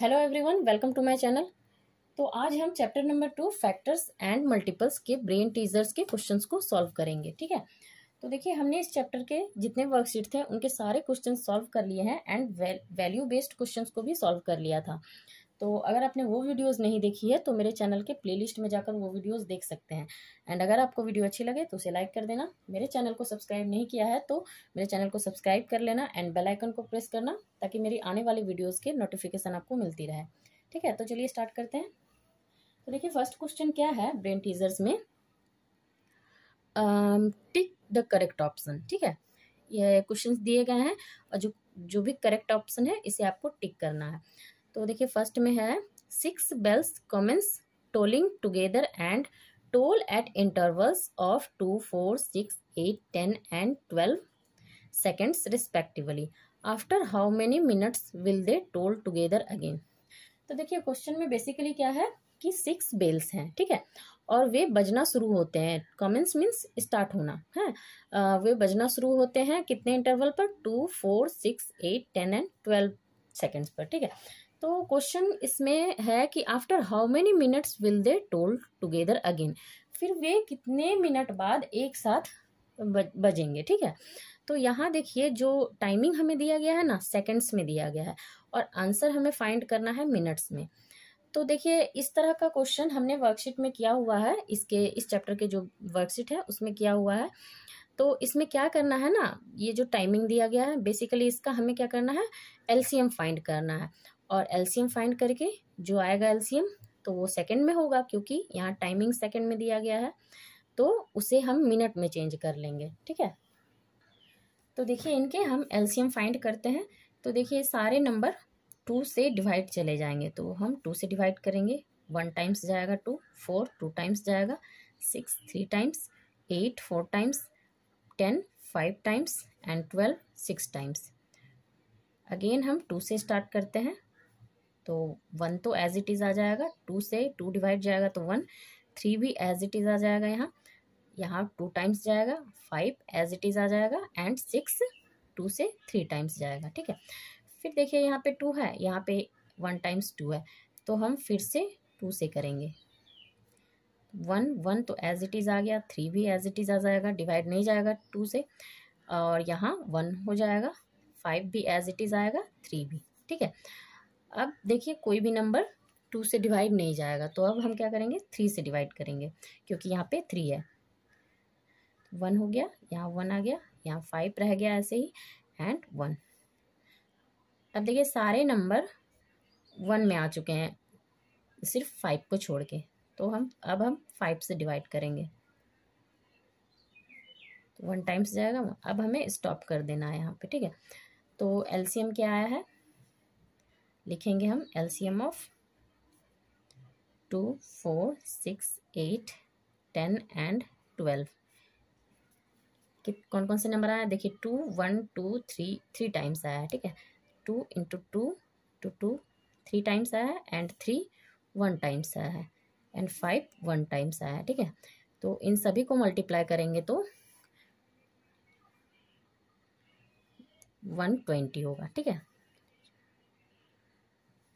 hello everyone welcome to my channel तो आज हम chapter number two factors and multiples के ब्रेन टीजर्स के क्वेश्चंस को सॉल्व करेंगे ठीक है तो देखिए हमने इस चैप्टर के जितने वर्कशीट थे उनके सारे क्वेश्चन सॉल्व कर लिए हैं एंड वैल्यू बेस्ड क्वेश्चन को भी सॉल्व कर लिया था तो अगर आपने वो वीडियोस नहीं देखी है तो मेरे चैनल के प्लेलिस्ट में जाकर वो वीडियोस देख सकते हैं एंड अगर आपको वीडियो अच्छी लगे तो उसे लाइक कर देना मेरे चैनल को सब्सक्राइब नहीं किया है तो मेरे चैनल को सब्सक्राइब कर लेना एंड बेल आइकन को प्रेस करना ताकि मेरी आने वाली वीडियोज़ के नोटिफिकेशन आपको मिलती रहे ठीक है तो चलिए स्टार्ट करते हैं तो देखिए फर्स्ट क्वेश्चन क्या है ब्रेन टीजर्स में टिक द करेक्ट ऑप्शन ठीक है ये क्वेश्चन दिए गए हैं और जो जो भी करेक्ट ऑप्शन है इसे आपको टिक करना है तो देखिए फर्स्ट में है six bells commence tolling together and toll at intervals of two four six eight ten and twelve seconds respectively after how many minutes will they toll together again तो देखिए क्वेश्चन में बेसिकली क्या है कि six bells हैं ठीक है और वे बजना शुरू होते हैं कमेंस मीन्स स्टार्ट होना है वे बजना शुरू होते हैं कितने इंटरवल पर two four six eight ten and twelve seconds पर ठीक है तो क्वेश्चन इसमें है कि after how many minutes will they told together again फिर वे कितने मिनट बाद एक साथ बजेंगे ठीक है तो यहाँ देखिए जो टाइमिंग हमें दिया गया है ना सेकंड्स में दिया गया है और आंसर हमें फाइंड करना है मिनट्स में तो देखिए इस तरह का क्वेश्चन हमने वर्कशीट में किया हुआ है इसके इस चैप्टर के जो वर्कशीट है उसमें किया हुआ है तो इसमें क्या करना है ना ये जो टाइमिंग दिया गया है बेसिकली इसका हमें क्या करना है एलसीएम फाइंड करना है और एल्सीयम फाइंड करके जो आएगा एल्सीयम तो वो सेकंड में होगा क्योंकि यहाँ टाइमिंग सेकंड में दिया गया है तो उसे हम मिनट में चेंज कर लेंगे ठीक है तो देखिए इनके हम एल्सीयम फाइंड करते हैं तो देखिए सारे नंबर टू से डिवाइड चले जाएंगे तो हम टू से डिवाइड करेंगे वन टाइम्स जाएगा टू फोर टू टाइम्स जाएगा six three times eight four times ten five times and twelve six times again हम टू से स्टार्ट करते हैं तो वन तो एज इट इज़ आ जाएगा टू से टू डिवाइड जाएगा तो वन थ्री भी एज इट इज़ आ जाएगा यहाँ यहाँ टू टाइम्स जाएगा फाइव एज इट इज़ आ जाएगा एंड सिक्स टू से थ्री टाइम्स जाएगा ठीक है फिर देखिए यहाँ पे टू है यहाँ पे वन टाइम्स टू है तो हम फिर से टू से करेंगे वन वन तो एज इट इज़ आ गया थ्री भी एज इट इज़ आ जाएगा डिवाइड नहीं जाएगा टू से और यहाँ वन हो जाएगा फाइव भी एज इट इज़ आएगा थ्री भी ठीक है अब देखिए कोई भी नंबर टू से डिवाइड नहीं जाएगा तो अब हम क्या करेंगे थ्री से डिवाइड करेंगे क्योंकि यहाँ पे थ्री है वन हो गया यहाँ वन आ गया यहाँ फाइव रह गया ऐसे ही एंड वन अब देखिए सारे नंबर वन में आ चुके हैं सिर्फ फाइव को छोड़ के तो हम अब हम फाइव से डिवाइड करेंगे वन टाइम्स जाएगा अब हमें स्टॉप कर देना है यहाँ पे ठीक है तो एलसीएम क्या आया है लिखेंगे हम L C M of two four six eight ten and twelve कौन कौन से नंबर आया देखिए two one two three three times आया है ठीक है two into two two two three times आया है एंड थ्री वन टाइम्स आया है एंड फाइव वन टाइम्स आया है ठीक है तो इन सभी को मल्टीप्लाई करेंगे तो वन ट्वेंटी होगा ठीक है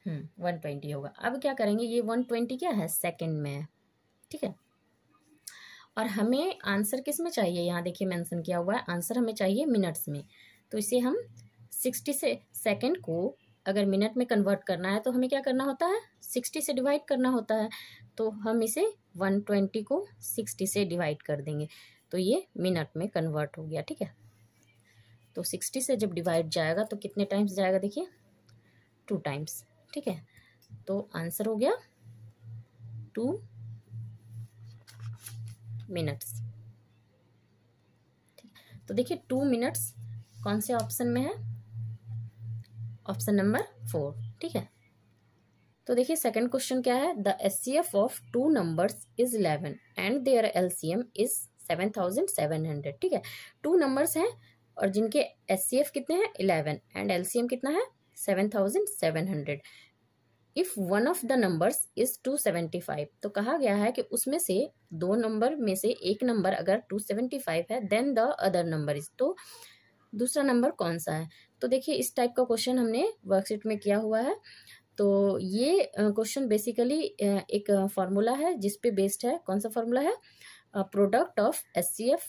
वन हम्म, ट्वेंटी होगा अब क्या करेंगे ये वन ट्वेंटी क्या है सेकेंड में है ठीक है और हमें आंसर किस में चाहिए यहाँ देखिए मेंशन किया हुआ है आंसर हमें चाहिए मिनट्स में तो इसे हम सिक्सटी से सेकेंड को अगर मिनट में कन्वर्ट करना है तो हमें क्या करना होता है सिक्सटी से डिवाइड करना होता है तो हम इसे वन ट्वेंटी को सिक्सटी से डिवाइड कर देंगे तो ये मिनट में कन्वर्ट हो गया ठीक है तो सिक्सटी से जब डिवाइड जाएगा तो कितने टाइम्स जाएगा देखिए टू टाइम्स ठीक है तो आंसर हो गया टू मिनट्स तो देखिए टू मिनट्स कौन से ऑप्शन में है ऑप्शन नंबर फोर ठीक है तो देखिए सेकंड क्वेश्चन क्या है the S C F of two numbers is eleven and their L C M is seven thousand seven hundred ठीक है टू नंबर्स हैं और जिनके एस सी एफ कितने हैं eleven and L C M कितना है seven thousand seven hundred if one of the numbers is two seventy five तो कहा गया है कि उसमें से दो नंबर में से एक नंबर अगर टू सेवेंटी फाइव है then the other number is तो दूसरा नंबर कौन सा है तो देखिए इस टाइप का क्वेश्चन हमने वर्कशीट में किया हुआ है तो ये क्वेश्चन बेसिकली एक फार्मूला है जिस पे बेस्ड है कौन सा फार्मूला है product of S C F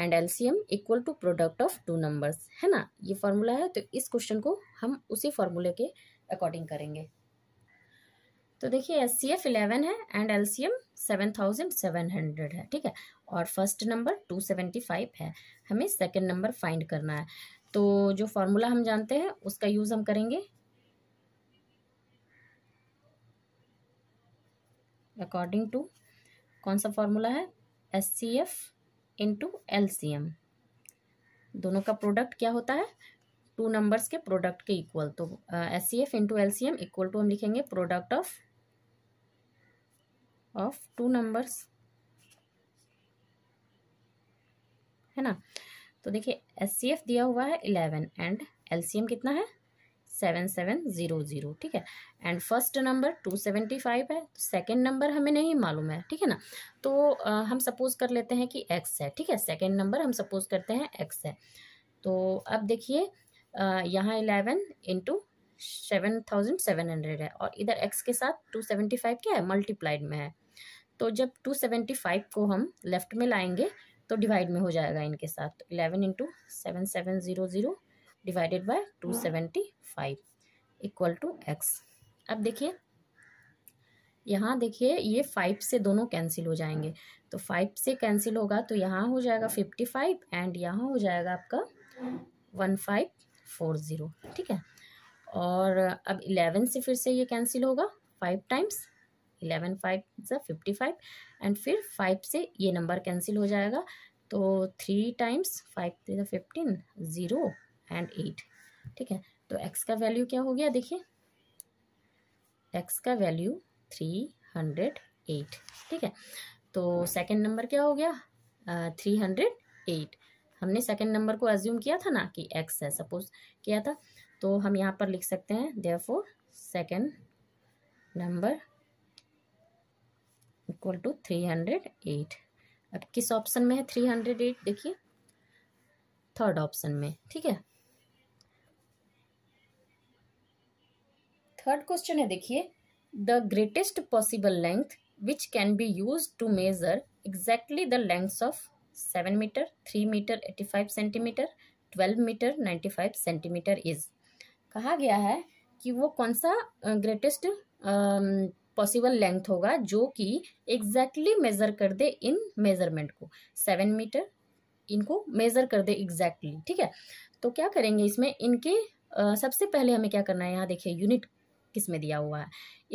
and L C M equal to product of two numbers है ना ये फार्मूला है तो इस क्वेश्चन को हम उसी फार्मूले के अकॉर्डिंग करेंगे तो देखिए एस सी एफ इलेवन है and L C M seven thousand seven hundred है ठीक है और first number two seventy five है हमें सेकेंड नंबर फाइंड करना है तो जो फॉर्मूला हम जानते हैं उसका यूज़ हम करेंगे अकॉर्डिंग टू कौन सा फॉर्मूला है S C F into L C M दोनों का प्रोडक्ट क्या होता है टू नंबर्स के प्रोडक्ट के इक्वल तो S C F into L C M equal to हम लिखेंगे product of of two numbers है ना तो देखिए एस दिया हुआ है इलेवन एंड एम कितना है सेवन सेवन ज़ीरो ज़ीरो ठीक है and first number two seventy five है तो सेकेंड नंबर हमें नहीं मालूम है ठीक है ना तो आ, हम सपोज कर लेते हैं कि एक्स है ठीक है सेकेंड नंबर हम सपोज करते हैं एक्स है तो अब देखिए यहाँ eleven into seven thousand seven hundred है और इधर एक्स के साथ टू सेवेंटी फाइव क्या है मल्टीप्लाइड में है तो जब टू सेवेंटी फाइव को हम लेफ्ट में लाएंगे तो डिवाइड में हो जाएगा इनके साथ eleven into seven seven zero zero divided by two seventy five equal to X अब देखिए यहाँ देखिए ये फाइव से दोनों कैंसिल हो जाएंगे तो फाइव से कैंसिल होगा तो यहाँ हो जाएगा फिफ्टी फाइव एंड यहाँ हो जाएगा आपका वन फाइव फोर ज़ीरो ठीक है और अब इलेवन से फिर से ये कैंसिल होगा फाइव टाइम्स इलेवन फाइव ज़ा फिफ्टी फाइव एंड फिर फाइव से ये नंबर कैंसिल हो जाएगा तो three times five three fifteen zero and eight ठीक है तो एक्स का वैल्यू क्या हो गया देखिए एक्स का वैल्यू थ्री हंड्रेड एट ठीक है तो सेकंड नंबर क्या हो गया थ्री हंड्रेड एट हमने सेकंड नंबर को एज्यूम किया था ना कि एक्स है सपोज किया था तो हम यहाँ पर लिख सकते हैं there therefore second number equal to three hundred eight अब किस ऑप्शन में है थ्री हंड्रेड एट देखिए थर्ड ऑप्शन में ठीक है थर्ड क्वेश्चन है देखिए the greatest possible length which can be use to measure exactly the length of seven metre three metre eighty five centimetre twelve metre ninety five centimetre is कहा गया है कि वो कौन सा ग्रेटेस्ट पॉसिबल लेंथ होगा जो कि एग्जैक्टली मेज़र कर दे इन मेज़रमेंट को सेवन मीटर इनको मेज़र कर दे एग्जैक्टली exactly, ठीक है तो क्या करेंगे इसमें इनके Uh, सबसे पहले हमें क्या करना है यहाँ देखिए यूनिट किस में दिया हुआ है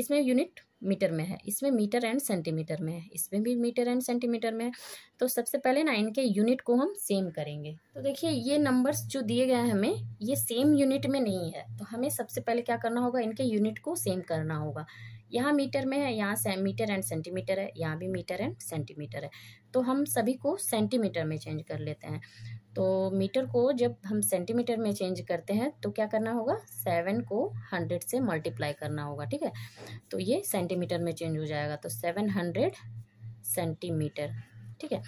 इसमें यूनिट मीटर में है इसमें मीटर एंड सेंटीमीटर में है इसमें भी मीटर एंड सेंटीमीटर में है तो सबसे पहले ना इनके यूनिट को हम सेम करेंगे तो देखिए ये नंबर्स जो दिए गए हैं हमें ये सेम यूनिट में नहीं है तो हमें सबसे पहले क्या करना होगा इनके यूनिट को सेम करना होगा यहाँ मीटर में है यहाँ से मीटर एंड सेंटीमीटर है यहाँ भी मीटर एंड सेंटीमीटर है तो हम सभी को सेंटीमीटर में चेंज कर लेते हैं तो मीटर को जब हम सेंटीमीटर में चेंज करते हैं तो क्या करना होगा सेवन को हंड्रेड से मल्टीप्लाई करना होगा ठीक है तो ये सेंटीमीटर में चेंज हो जाएगा तो सेवन हंड्रेड सेंटीमीटर ठीक है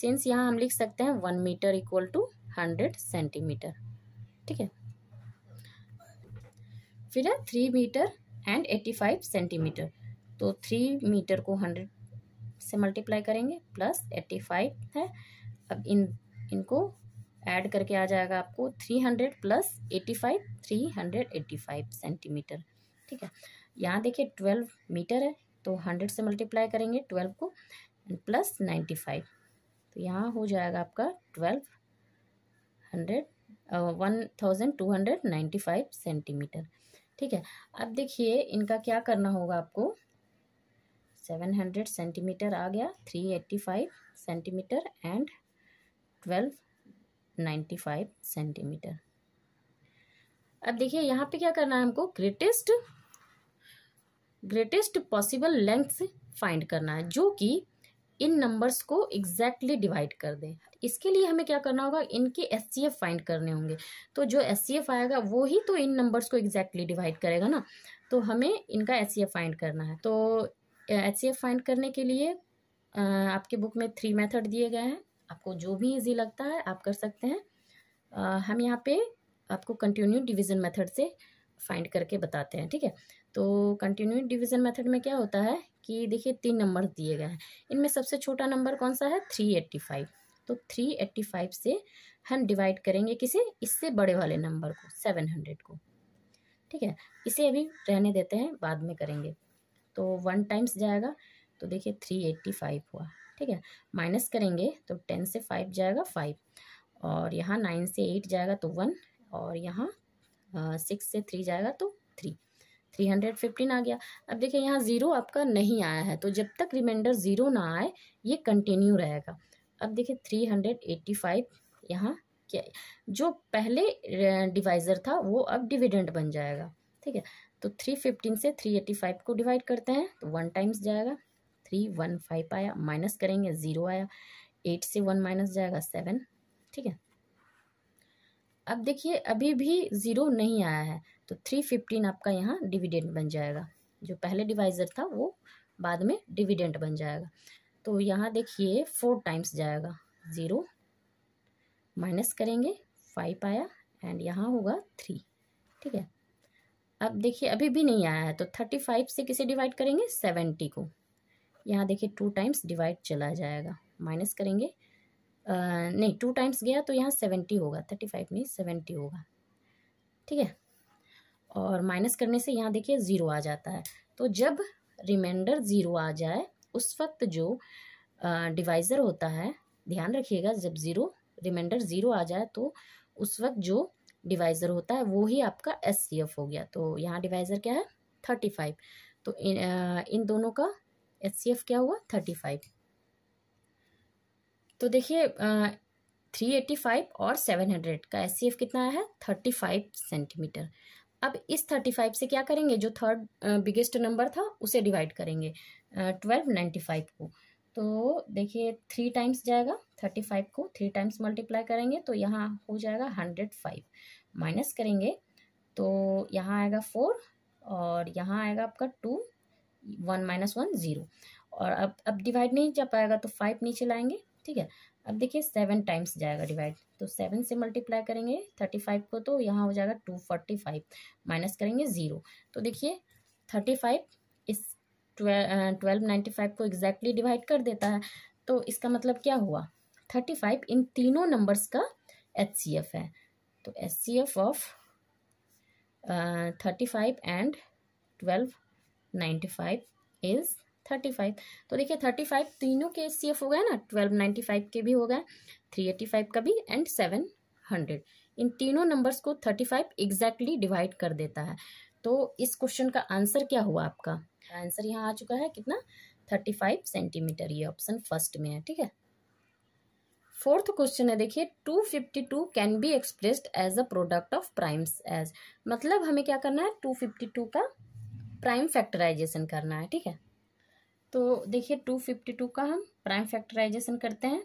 सिंस यहाँ हम लिख सकते हैं one metre equal to hundred centimetre ठीक है फिर है three metre and eighty five centimetre तो थ्री मीटर को हंड्रेड से मल्टीप्लाई करेंगे प्लस एट्टी फाइव है अब इन इनको ऐड करके आ जाएगा आपको three hundred plus eighty five three hundred eighty five centimetre ठीक है यहाँ देखिए ट्वेल्व मीटर है तो हंड्रेड से मल्टीप्लाई करेंगे ट्वेल्व को प्लस नाइन्टी फाइव तो यहाँ हो जाएगा आपका twelve hundred one thousand two hundred ninety five centimetre ठीक है अब देखिए इनका क्या करना होगा आपको सेवन हंड्रेड सेंटीमीटर आ गया three eighty five centimetre and twelve ninety five centimetre अब देखिए यहाँ पे क्या करना है हमको greatest greatest possible length find करना है जो कि इन नंबर्स को एग्जैक्टली exactly डिवाइड कर दें इसके लिए हमें क्या करना होगा इनके एस सी एफ फाइंड करने होंगे तो जो एस सी एफ आएगा वो ही तो इन नंबर्स को एग्जैक्टली exactly डिवाइड करेगा ना तो हमें इनका एस सी एफ फाइंड करना है तो एस सी एफ फाइंड करने के लिए आपके बुक में थ्री मेथड दिए गए हैं आपको जो भी इजी लगता है आप कर सकते हैं आ, हम यहाँ पे आपको कंटिन्यू डिवीज़न मेथड से फाइंड करके बताते हैं ठीक है तो कंटिन्यू डिवीज़न मेथड में क्या होता है कि देखिए तीन नंबर दिए गए हैं इनमें सबसे छोटा नंबर कौन सा है थ्री एट्टी फाइव तो थ्री एट्टी फाइव से हम डिवाइड करेंगे किसे इससे बड़े वाले नंबर को सेवन हंड्रेड को ठीक है इसे अभी रहने देते हैं बाद में करेंगे तो वन टाइम्स जाएगा तो देखिए थ्री एट्टी फाइव हुआ ठीक है माइनस करेंगे तो टेन से फाइव जाएगा फाइव और यहाँ नाइन से एट जाएगा तो वन और यहाँ सिक्स से थ्री जाएगा तो थ्री थ्री हंड्रेड फिफ्टीन आ गया अब देखिए यहाँ ज़ीरो आपका नहीं आया है तो जब तक रिमाइंडर ज़ीरो ना आए ये कंटिन्यू रहेगा अब देखिए थ्री हंड्रेड एट्टी फाइव यहाँ क्या जो पहले डिवाइज़र था वो अब डिविडेंड बन जाएगा ठीक है तो थ्री फिफ्टीन से थ्री एट्टी फाइव को डिवाइड करते हैं तो वन टाइम्स जाएगा थ्री वन फाइव आया माइनस करेंगे ज़ीरो आया एट से वन माइनस जाएगा सेवन ठीक है अब देखिए अभी भी ज़ीरो नहीं आया है तो थ्री फिफ्टीन आपका यहाँ डिविडेंट बन जाएगा जो पहले डिवाइज़र था वो बाद में डिविडेंट बन जाएगा तो यहाँ देखिए फोर टाइम्स जाएगा ज़ीरो माइनस करेंगे फाइव आया एंड यहाँ होगा थ्री ठीक है अब देखिए अभी भी नहीं आया है तो थर्टी फाइव से किसे डिवाइड करेंगे सेवेंटी को यहाँ देखिए टू टाइम्स डिवाइड चला जाएगा माइनस करेंगे आ, नहीं टू टाइम्स गया तो यहाँ सेवेंटी होगा थर्टी फाइव नहीं सेवेंटी होगा ठीक है और माइनस करने से यहाँ देखिए ज़ीरो आ जाता है तो जब रिमाइंडर ज़ीरो आ जाए उस वक्त जो डिवाइज़र होता है ध्यान रखिएगा जब ज़ीरो रिमाइंडर ज़ीरो आ जाए तो उस वक्त जो डिवाइज़र होता है वो ही आपका एस हो गया तो यहाँ डिवाइज़र क्या है थर्टी फाइव तो इन, आ, इन दोनों का एच क्या हुआ थर्टी फाइव तो देखिए थ्री एट्टी फाइव और सेवन हंड्रेड का एस कितना आया है थर्टी फाइव सेंटीमीटर अब इस थर्टी फाइव से क्या करेंगे जो थर्ड बिगेस्ट नंबर था उसे डिवाइड करेंगे ट्वेल्व नाइन्टी फाइव को तो देखिए थ्री टाइम्स जाएगा थर्टी फाइव को थ्री टाइम्स मल्टीप्लाई करेंगे तो यहाँ हो जाएगा हंड्रेड फाइव माइनस करेंगे तो यहाँ आएगा फोर और यहाँ आएगा आपका two one minus one zero और अब अब डिवाइड नहीं जा पाएगा तो फाइव नीचे लाएंगे ठीक है अब देखिए सेवन टाइम्स जाएगा डिवाइड तो सेवन से मल्टीप्लाई करेंगे थर्टी फाइव को तो यहाँ हो जाएगा टू फोर्टी फाइव माइनस करेंगे ज़ीरो तो देखिए थर्टी फाइव इस ट्वेल्व नाइन्टी फाइव को एग्जैक्टली डिवाइड कर देता है तो इसका मतलब क्या हुआ थर्टी फाइव इन तीनों नंबर्स का एच सी एफ है तो H C F of thirty five and twelve ninety five is thirty five तो देखिए थर्टी फाइव तीनों के सी हो गए ना ट्वेल्व नाइन्टी फाइव के भी हो गए थ्री एटी फाइव का भी एंड सेवन हंड्रेड इन तीनों नंबर्स को थर्टी फाइव एग्जैक्टली डिवाइड कर देता है तो इस क्वेश्चन का आंसर क्या हुआ आपका आंसर यहाँ आ चुका है कितना थर्टी फाइव सेंटीमीटर ये ऑप्शन फर्स्ट में है ठीक है फोर्थ क्वेश्चन है देखिए two fifty two can be expressed as a product of primes as मतलब हमें क्या करना है टू फिफ्टी टू का प्राइम फैक्टराइजेशन करना है ठीक है तो देखिए टू फिफ्टी टू का हम प्राइम फैक्टराइजेशन करते हैं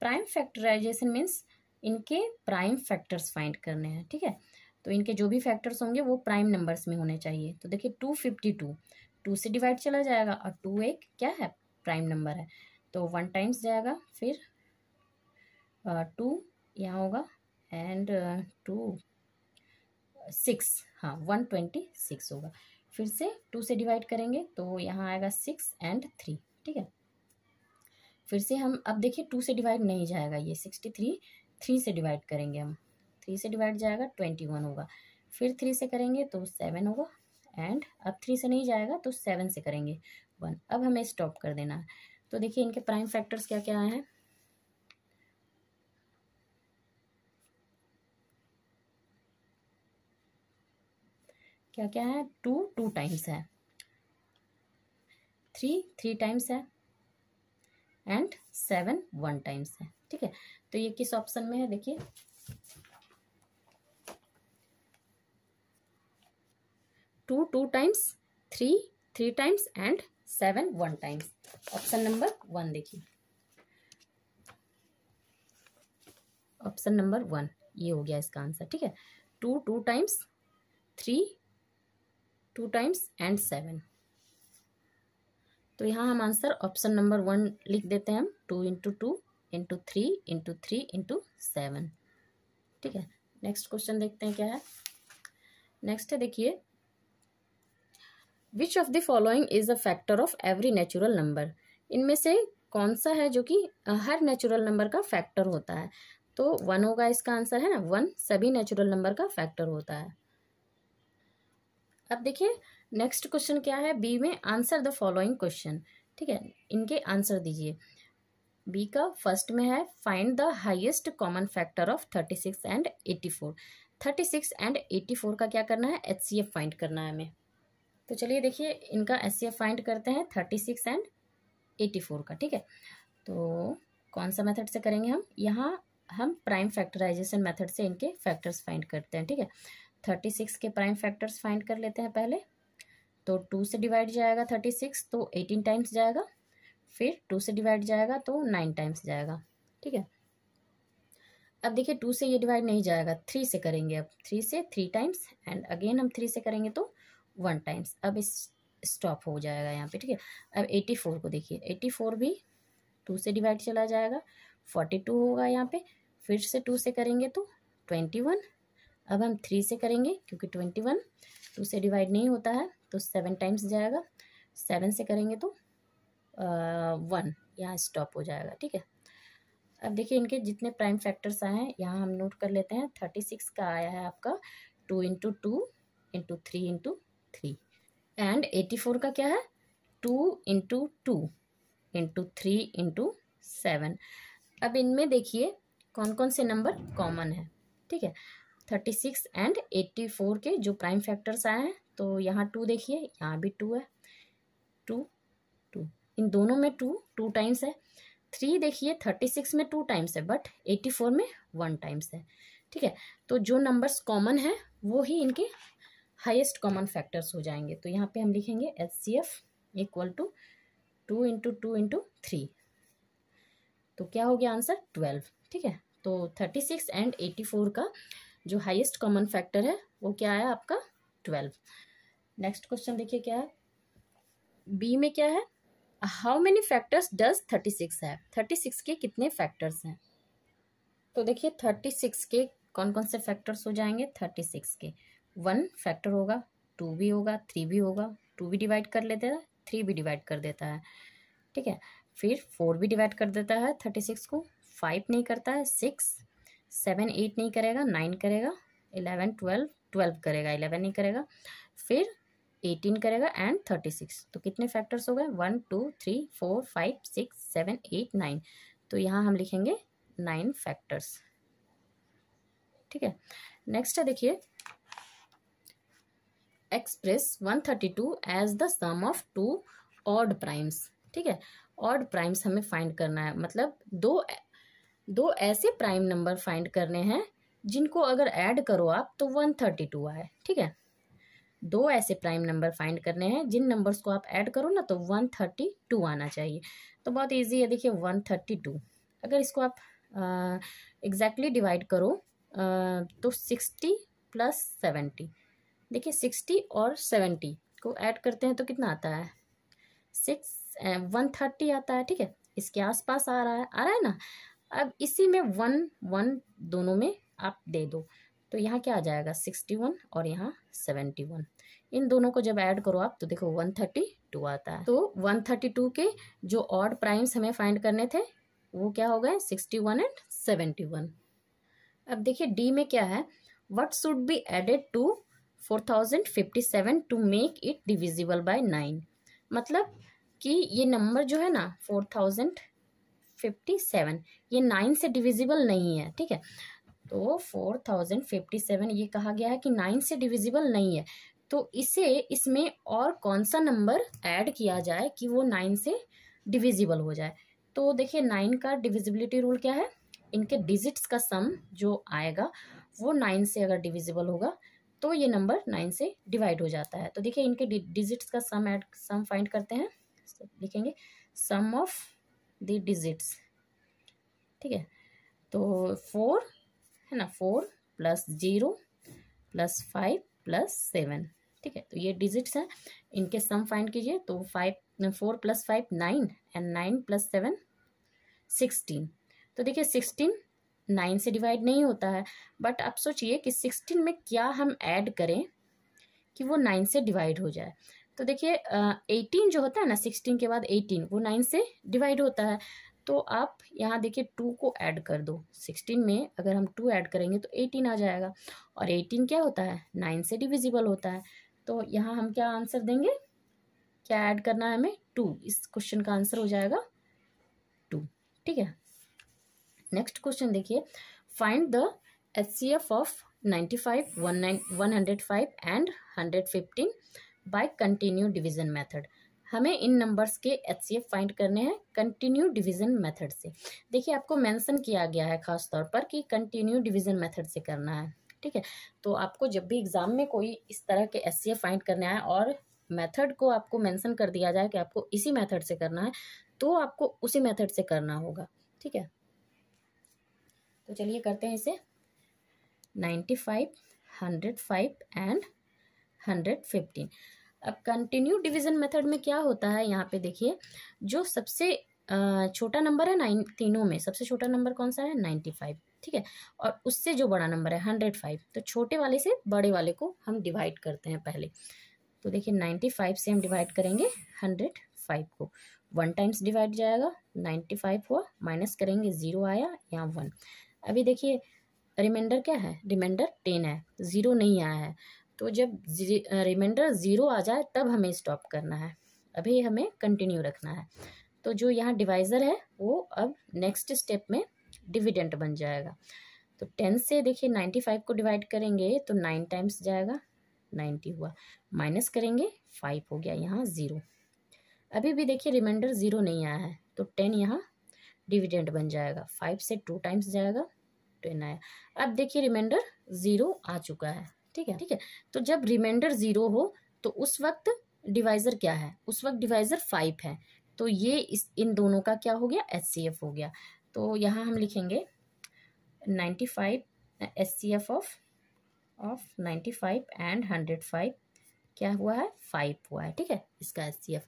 प्राइम फैक्टराइजेशन मीन्स इनके प्राइम फैक्टर्स फाइंड करने हैं ठीक है तो इनके जो भी फैक्टर्स होंगे वो प्राइम नंबर्स में होने चाहिए तो देखिए टू फिफ्टी टू टू से डिवाइड चला जाएगा और टू एक क्या है प्राइम नंबर है तो वन टाइम्स जाएगा फिर टू यहाँ होगा एंड टू सिक्स हाँ वन ट्वेंटी सिक्स होगा फिर से टू से डिवाइड करेंगे तो यहाँ आएगा सिक्स एंड थ्री ठीक है फिर से हम अब देखिए टू से डिवाइड नहीं जाएगा ये सिक्सटी थ्री थ्री से डिवाइड करेंगे हम थ्री से डिवाइड जाएगा ट्वेंटी वन होगा फिर थ्री से करेंगे तो सेवन होगा एंड अब थ्री से नहीं जाएगा तो सेवन से करेंगे वन अब हमें स्टॉप कर देना है तो देखिए इनके प्राइम फैक्टर्स क्या क्या आए हैं क्या क्या है टू टू टाइम्स है थ्री थ्री टाइम्स है एंड सेवन वन टाइम्स है ठीक है तो ये किस ऑप्शन में है देखिए two two times three three times and seven one times option number one देखिए ऑप्शन नंबर वन ये हो गया इसका आंसर ठीक है two two times three two times and seven तो यहाँ हम आंसर ऑप्शन नंबर वन लिख देते हैं हम two into two into three into three into seven ठीक है नेक्स्ट क्वेश्चन देखते हैं क्या है नेक्स्ट है देखिए which of the following is a factor of every natural number इनमें से कौन सा है जो कि हर नेचुरल नंबर का फैक्टर होता है तो वन होगा इसका आंसर है ना वन सभी नेचुरल नंबर का फैक्टर होता है अब देखिए नेक्स्ट क्वेश्चन क्या है बी में आंसर द फॉलोइंग क्वेश्चन ठीक है इनके आंसर दीजिए बी का फर्स्ट में है find the highest common factor of thirty six and eighty four thirty six and eighty four का क्या करना है एच सी एफ फाइंड करना है हमें तो चलिए देखिए इनका एच सी एफ फाइंड करते हैं thirty six and eighty four का ठीक है तो कौन सा मेथड से करेंगे हम यहाँ हम प्राइम फैक्टराइजेशन मेथड से इनके फैक्टर्स फाइंड करते हैं ठीक है थर्टी सिक्स के प्राइम फैक्टर्स फाइंड कर लेते हैं पहले तो टू से डिवाइड जाएगा थर्टी सिक्स तो एटीन टाइम्स जाएगा फिर टू से डिवाइड जाएगा तो नाइन टाइम्स जाएगा ठीक है अब देखिए टू से ये डिवाइड नहीं जाएगा थ्री से करेंगे अब थ्री से थ्री टाइम्स एंड अगेन हम थ्री से करेंगे तो वन टाइम्स अब इस स्टॉप हो जाएगा यहाँ पे ठीक है अब एटी फोर को देखिए एटी फोर भी टू से डिवाइड चला जाएगा फोर्टी टू होगा यहाँ पे फिर से टू से करेंगे तो ट्वेंटी वन अब हम थ्री से करेंगे क्योंकि ट्वेंटी वन टू से डिवाइड नहीं होता है तो सेवन टाइम्स जाएगा सेवन से करेंगे तो वन यहाँ स्टॉप हो जाएगा ठीक है अब देखिए इनके जितने प्राइम फैक्टर्स आए हैं यहाँ हम नोट कर लेते हैं थर्टी सिक्स का आया है आपका two into two into three into three and eighty four का क्या है two into two into three into seven अब इनमें देखिए कौन कौन से नंबर कॉमन है ठीक है thirty six and eighty four के जो प्राइम फैक्टर्स आए हैं तो यहाँ टू देखिए यहाँ भी टू है टू टू इन दोनों में टू टू टाइम्स है थ्री देखिए थर्टी सिक्स में टू टाइम्स है बट एट्टी फोर में वन टाइम्स है ठीक है तो जो नंबर्स कॉमन है वो ही इनके हाइस्ट कॉमन फैक्टर्स हो जाएंगे तो यहाँ पर हम लिखेंगे H C F equal to two into two into three तो क्या हो गया आंसर ट्वेल्व ठीक है तो thirty six and eighty four का जो हाईएस्ट कॉमन फैक्टर है वो क्या आया आपका ट्वेल्व नेक्स्ट क्वेश्चन देखिए क्या है बी में क्या है how many factors does thirty six है थर्टी सिक्स के कितने फैक्टर्स हैं तो देखिए थर्टी सिक्स के कौन कौन से फैक्टर्स हो जाएंगे थर्टी सिक्स के वन फैक्टर होगा टू भी होगा थ्री भी होगा टू भी डिवाइड कर लेते हैं थ्री भी डिवाइड कर देता है ठीक है फिर फोर भी डिवाइड कर देता है थर्टी सिक्स को फाइव नहीं करता है सिक्स सेवन एट नहीं करेगा नाइन करेगा इलेवन ट्वेल्व ट्वेल्व करेगा इलेवन नहीं करेगा फिर एटीन करेगा एंड थर्टी सिक्स तो कितने फैक्टर्स हो गए one two three four five six seven eight nine तो यहाँ हम लिखेंगे नाइन फैक्टर्स ठीक है नेक्स्ट है देखिए express one thirty two as the sum of two odd primes ठीक है ऑड प्राइम्स हमें फाइंड करना है मतलब दो दो ऐसे प्राइम नंबर फाइंड करने हैं जिनको अगर ऐड करो आप तो वन थर्टी टू आए ठीक है दो ऐसे प्राइम नंबर फाइंड करने हैं जिन नंबर्स को आप ऐड करो ना तो वन थर्टी टू आना चाहिए तो बहुत इजी है देखिए वन थर्टी टू अगर इसको आप एग्जैक्टली डिवाइड करो आ, तो सिक्सटी प्लस सेवेंटी देखिए सिक्सटी और सेवेंटी को ऐड करते हैं तो कितना आता है सिक्स वन थर्टी आता है ठीक है इसके आसपास आ रहा है आ रहा है ना अब इसी में वन वन दोनों में आप दे दो तो यहाँ क्या आ जाएगा सिक्सटी वन और यहाँ सेवेंटी वन इन दोनों को जब ऐड करो आप तो देखो वन थर्टी टू आता है तो वन थर्टी टू के जो ऑड प्राइम्स हमें फाइंड करने थे वो क्या हो गए sixty one and seventy one अब देखिए डी में क्या है what should be added to four thousand fifty seven to make it divisible by nine मतलब कि ये नंबर जो है ना फोर थाउजेंड फिफ्टी सेवन ये नाइन से डिविजिबल नहीं है ठीक है तो फोर थाउजेंड फिफ्टी सेवन ये कहा गया है कि नाइन से डिविजिबल नहीं है तो इसे इसमें और कौन सा नंबर ऐड किया जाए कि वो नाइन से डिविजिबल हो जाए तो देखिए नाइन का डिविजिबिलिटी रूल क्या है इनके डिजिट्स का सम जो आएगा वो नाइन से अगर डिविजिबल होगा तो ये नंबर नाइन से डिवाइड हो जाता है तो देखिए इनके डिजिट्स का सम ऐड सम फाइंड करते हैं लिखेंगे सम ऑफ द डिजिट्स ठीक है तो फोर है ना four plus zero plus five plus seven ठीक है तो ये डिजिट्स हैं इनके सम फाइंड कीजिए तो five four plus five nine and nine plus seven sixteen तो देखिए सिक्सटीन नाइन से डिवाइड नहीं होता है बट आप सोचिए कि सिक्सटीन में क्या हम ऐड करें कि वो नाइन से डिवाइड हो जाए तो देखिए एटीन जो होता है ना सिक्सटीन के बाद एटीन वो नाइन से डिवाइड होता है तो आप यहाँ देखिए टू को ऐड कर दो सिक्सटीन में अगर हम टू ऐड करेंगे तो एटीन आ जाएगा और एटीन क्या होता है नाइन से डिविजिबल होता है तो यहाँ हम क्या आंसर देंगे क्या ऐड करना है हमें टू इस क्वेश्चन का आंसर हो जाएगा टू ठीक है नेक्स्ट क्वेश्चन देखिए find the H C F of ninety five one nine one hundred five and hundred fifteen by continue division method हमें इन नंबर्स के एच फाइंड करने हैं कंटिन्यू डिवीजन मेथड से देखिए आपको मेंशन किया गया है खास तौर पर कि कंटिन्यू डिवीजन मेथड से करना है ठीक है तो आपको जब भी एग्ज़ाम में कोई इस तरह के एच फाइंड करने आए और मेथड को आपको मेंशन कर दिया जाए कि आपको इसी मेथड से करना है तो आपको उसी मेथड से करना होगा ठीक है तो चलिए करते हैं इसे ninety five hundred five and hundred fifteen अब कंटिन्यू डिवीजन मेथड में क्या होता है यहाँ पे देखिए जो सबसे छोटा नंबर है नाइन तीनों में सबसे छोटा नंबर कौन सा है नाइन्टी फाइव ठीक है और उससे जो बड़ा नंबर है हंड्रेड फाइव तो छोटे वाले से बड़े वाले को हम डिवाइड करते हैं पहले तो देखिए नाइन्टी फाइव से हम डिवाइड करेंगे हंड्रेड फाइव को वन टाइम्स डिवाइड जाएगा नाइन्टी फाइव हुआ माइनस करेंगे ज़ीरो आया या वन अभी देखिए रिमाइंडर क्या है रिमाइंडर टेन है ज़ीरो नहीं आया है तो जब रिमाइंडर ज़ीरो आ जाए तब हमें स्टॉप करना है अभी हमें कंटिन्यू रखना है तो जो यहाँ डिवाइज़र है वो अब नेक्स्ट स्टेप में डिविडेंट बन जाएगा तो टेन से देखिए नाइन्टी फाइव को डिवाइड करेंगे तो नाइन टाइम्स जाएगा नाइन्टी हुआ माइनस करेंगे फाइव हो गया यहाँ ज़ीरो अभी भी देखिए रिमाइंडर ज़ीरो नहीं आया है तो टेन यहाँ डिविडेंट बन जाएगा फाइव से टू टाइम्स जाएगा टेन आया अब देखिए रिमाइंडर ज़ीरो आ चुका है ठीक है ठीक है तो जब रिमाइंडर ज़ीरो हो तो उस वक्त डिवाइज़र क्या है उस वक्त डिवाइज़र फाइव है तो ये इस इन दोनों का क्या हो गया एस सी एफ हो गया तो यहाँ हम लिखेंगे ninety five S C F of of ninety five and hundred five क्या हुआ है फाइव हुआ है ठीक है इसका एस सी एफ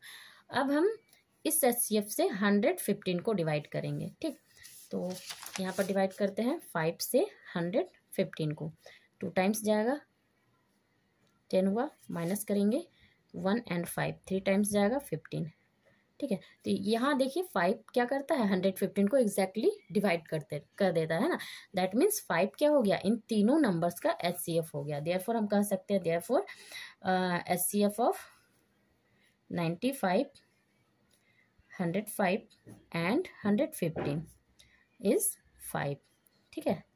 अब हम इस एस सी एफ से हंड्रेड फिफ्टीन को डिवाइड करेंगे ठीक तो यहाँ पर डिवाइड करते हैं फाइव से हंड्रेड फिफ्टीन को टू टाइम्स जाएगा टेन हुआ माइनस करेंगे one and five three times जाएगा फिफ्टीन ठीक है तो यहाँ देखिए फाइव क्या करता है हंड्रेड फिफ्टीन को एग्जैक्टली डिवाइड करते कर देता है ना दैट मीन्स फाइव क्या हो गया इन तीनों नंबर्स का एच सी एफ हो गया फोर हम कह सकते हैं there four H C F of ninety five hundred five and hundred fifteen is five ठीक है